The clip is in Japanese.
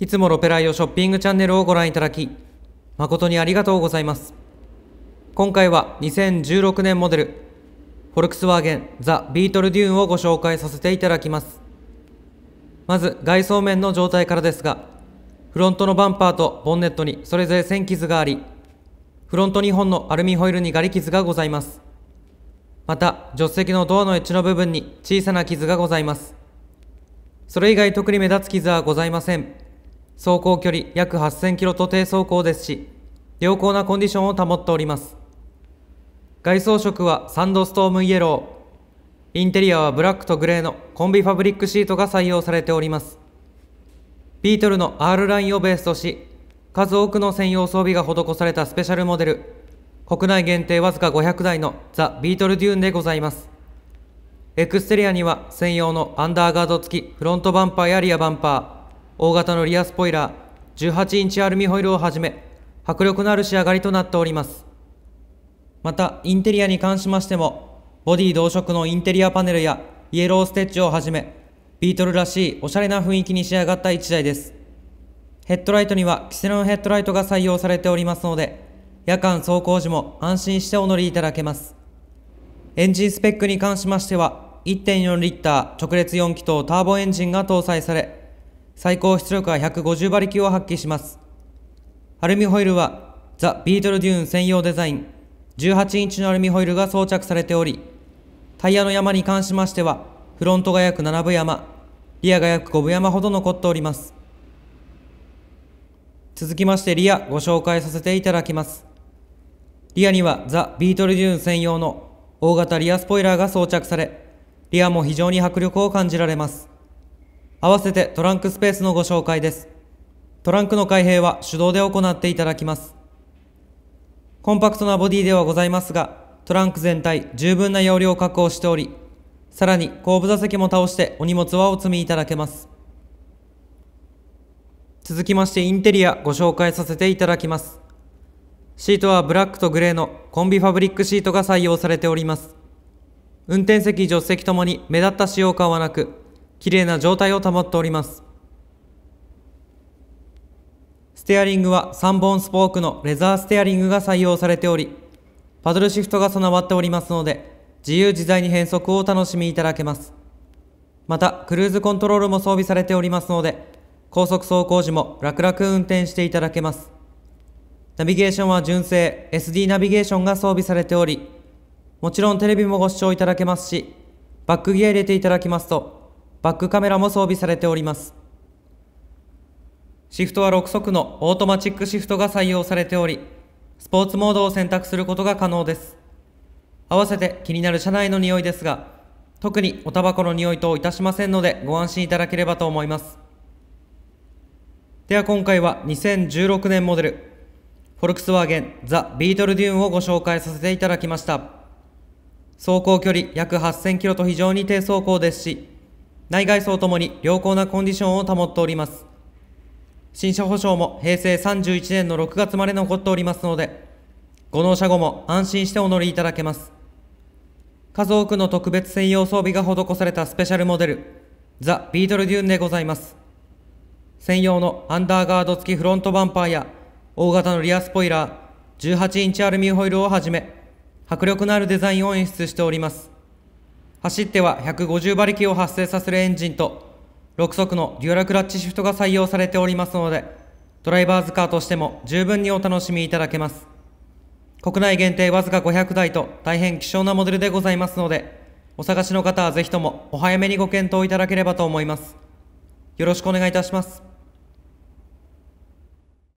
いつもロペライオショッピングチャンネルをご覧いただき、誠にありがとうございます。今回は2016年モデル、フォルクスワーゲンザ・ビートルデューンをご紹介させていただきます。まず外装面の状態からですが、フロントのバンパーとボンネットにそれぞれ1000傷があり、フロント2本のアルミホイルにガリ傷がございます。また、助手席のドアのエッジの部分に小さな傷がございます。それ以外特に目立つ傷はございません。走行距離約8000キロと低走行ですし、良好なコンディションを保っております。外装色はサンドストームイエロー。インテリアはブラックとグレーのコンビファブリックシートが採用されております。ビートルの R ラインをベースとし、数多くの専用装備が施されたスペシャルモデル、国内限定わずか500台のザ・ビートルデューンでございます。エクステリアには専用のアンダーガード付きフロントバンパーやリアバンパー、大型のリアスポイラー18インチアルミホイルをはじめ迫力のある仕上がりとなっておりますまたインテリアに関しましてもボディ同色のインテリアパネルやイエローステッチをはじめビートルらしいおしゃれな雰囲気に仕上がった1台ですヘッドライトにはキセノンヘッドライトが採用されておりますので夜間走行時も安心してお乗りいただけますエンジンスペックに関しましては1.4リッター直列4気筒ターボエンジンが搭載され最高出力は150馬力を発揮します。アルミホイルはザ・ビートルデューン専用デザイン18インチのアルミホイルが装着されており、タイヤの山に関しましてはフロントが約7分山、リアが約5分山ほど残っております。続きましてリアご紹介させていただきます。リアにはザ・ビートルデューン専用の大型リアスポイラーが装着され、リアも非常に迫力を感じられます。合わせてトランクスペースのご紹介です。トランクの開閉は手動で行っていただきます。コンパクトなボディではございますが、トランク全体十分な容量を確保しており、さらに後部座席も倒してお荷物はお積みいただけます。続きましてインテリアご紹介させていただきます。シートはブラックとグレーのコンビファブリックシートが採用されております。運転席、助手席ともに目立った使用感はなく、綺麗な状態を保っておりますステアリングは3本スポークのレザーステアリングが採用されておりパドルシフトが備わっておりますので自由自在に変速をお楽しみいただけますまたクルーズコントロールも装備されておりますので高速走行時も楽々運転していただけますナビゲーションは純正 SD ナビゲーションが装備されておりもちろんテレビもご視聴いただけますしバックギア入れていただきますとバックカメラも装備されておりますシフトは6速のオートマチックシフトが採用されておりスポーツモードを選択することが可能です合わせて気になる車内の匂いですが特におタバコの匂いといたしませんのでご安心いただければと思いますでは今回は2016年モデルフォルクスワーゲンザ・ビートルデューンをご紹介させていただきました走行距離約8000キロと非常に低走行ですし内外装ともに良好なコンディションを保っております。新車保証も平成31年の6月まで残っておりますので、ご納車後も安心してお乗りいただけます。数多くの特別専用装備が施されたスペシャルモデル、ザ・ビートルデューンでございます。専用のアンダーガード付きフロントバンパーや、大型のリアスポイラー、18インチアルミホイルをはじめ、迫力のあるデザインを演出しております。走っては150馬力を発生させるエンジンと6速のデュアルクラッチシフトが採用されておりますのでドライバーズカーとしても十分にお楽しみいただけます国内限定わずか500台と大変希少なモデルでございますのでお探しの方はぜひともお早めにご検討いただければと思いますよろしくお願いいたします